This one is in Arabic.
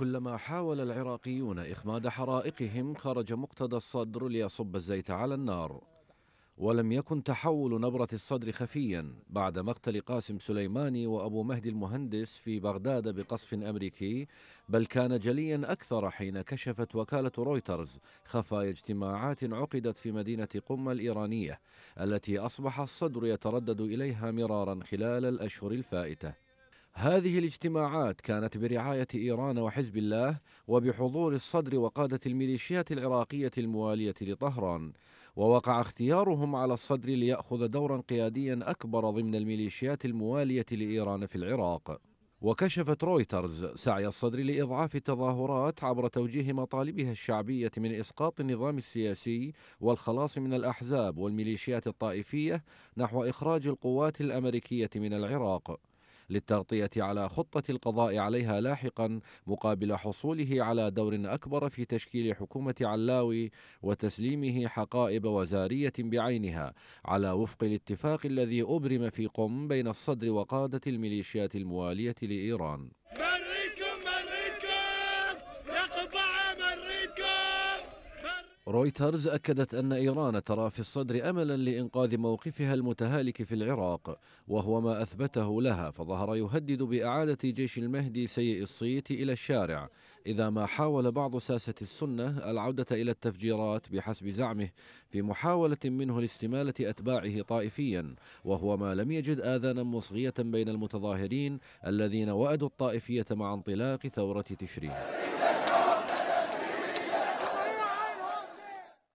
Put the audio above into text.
كلما حاول العراقيون إخماد حرائقهم خرج مقتدى الصدر ليصب الزيت على النار ولم يكن تحول نبرة الصدر خفيا بعد مقتل قاسم سليماني وأبو مهدي المهندس في بغداد بقصف أمريكي بل كان جليا أكثر حين كشفت وكالة رويترز خفايا اجتماعات عقدت في مدينة قم الإيرانية التي أصبح الصدر يتردد إليها مرارا خلال الأشهر الفائتة هذه الاجتماعات كانت برعاية إيران وحزب الله وبحضور الصدر وقادة الميليشيات العراقية الموالية لطهران ووقع اختيارهم على الصدر ليأخذ دورا قياديا أكبر ضمن الميليشيات الموالية لإيران في العراق وكشفت رويترز سعي الصدر لإضعاف التظاهرات عبر توجيه مطالبها الشعبية من إسقاط النظام السياسي والخلاص من الأحزاب والميليشيات الطائفية نحو إخراج القوات الأمريكية من العراق للتغطية على خطة القضاء عليها لاحقا مقابل حصوله على دور أكبر في تشكيل حكومة علاوي وتسليمه حقائب وزارية بعينها على وفق الاتفاق الذي أبرم في قم بين الصدر وقادة الميليشيات الموالية لإيران رويترز أكدت أن إيران ترى في الصدر أملا لإنقاذ موقفها المتهالك في العراق وهو ما أثبته لها فظهر يهدد بإعادة جيش المهدي سيء الصيت إلى الشارع إذا ما حاول بعض ساسة السنة العودة إلى التفجيرات بحسب زعمه في محاولة منه لاستمالة أتباعه طائفيا وهو ما لم يجد آذانا مصغية بين المتظاهرين الذين وأدوا الطائفية مع انطلاق ثورة تشرين